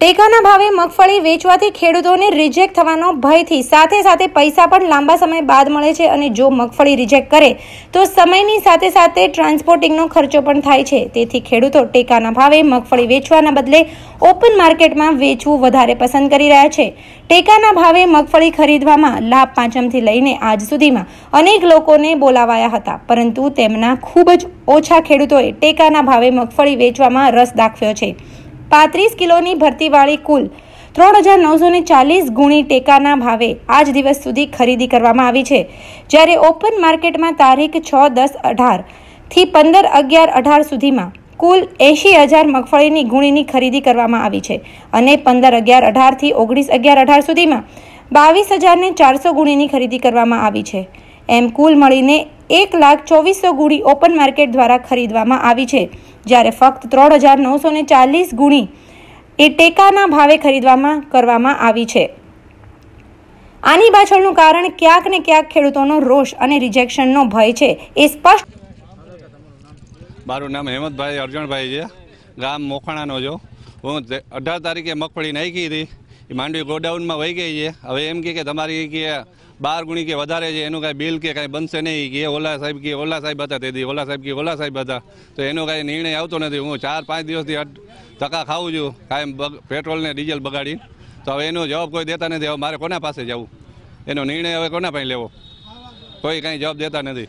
ટેકાના ભાવે મગફળી વેચવાથી ખેડૂતોને રિજેક્ટ થવાનો ભયથી સાથે સાથે પૈસા પણ લાંબા સમય બાદ મળે છે અને જો મગફળી રિજેક્ટ કરે તો સમયની સાથે સાથે ટ્રાન્સપોર્ટિંગનો ખર્ચો પણ થાય છે તેથી ખેડૂતો ટેકાના ભાવે મગફળી વેચવાના બદલે ઓપન માર્કેટમાં વેચવું વધારે પસંદ કરી રહ્યા છે ટેકાના ભાવે મગફળી ખરીદવામાં લાભ પાંચમથી લઈને આજ સુધીમાં અનેક લોકોને બોલાવાયા હતા પરંતુ તેમના ખૂબ જ ઓછા ખેડૂતોએ ટેકાના ભાવે મગફળી વેચવામાં રસ દાખવ્યો છે પાંત્રીસ કિલોની ભરતીવાળી કુલ ત્રણ હજાર નવસો ને ચાલીસ ગુણી ટેકાના ભાવે આજ દિવસ સુધી ખરીદી કરવામાં આવી છે જ્યારે ઓપન માર્કેટમાં તારીખ છ દસ અઢારથી પંદર અગિયાર અઢાર સુધીમાં કુલ એંશી હજાર મગફળીની ગુણીની ખરીદી કરવામાં આવી છે અને પંદર અગિયાર અઢારથી ઓગણીસ અગિયાર અઢાર સુધીમાં બાવીસ હજારને ચારસો ગુણીની ખરીદી કરવામાં આવી છે એમ કુલ મળીને એક લાખ ચોવીસો ગુણી ઓપન માર્કેટ દ્વારા ખરીદવામાં આવી છે જ્યારે ફક્ત ત્રણ હજાર નવસો ને ચાલીસ ગુણી એ ટેકાના ભાવે ખરીદવામાં કરવામાં આવી છે આની પાછળનું કારણ ક્યાંક ને ક્યાંક ખેડૂતોનો રોષ અને રિજેક્શનનો ભય છે એ સ્પષ્ટ મારું નામ હેમંતભાઈ અર્જણભાઈ છે ગામ મોખણાનો જો હું અઢાર તારીખે મગફળી નાખી હતી માંડવી ગોડાઉનમાં વહી ગઈ છે હવે એમ કે તમારી કે બાર ગુણી કે વધારે છે એનું કાંઈ બિલ કે કાંઈ બનશે નહીં કે ઓલા સાહેબ કે ઓલા સાહેબ હતા તેથી ઓલા સાહેબ કે ઓલા સાહેબ હતા તો એનો કાંઈ નિર્ણય આવતો નથી હું ચાર પાંચ દિવસથી ટકા ખાઉં છું કાંઈ પેટ્રોલ ને ડીઝલ બગાડી તો હવે એનો જવાબ કોઈ દેતા નથી હવે મારે કોના પાસે જવું એનો નિર્ણય હવે કોના પાસે લેવો કોઈ કાંઈ જવાબ દેતા નથી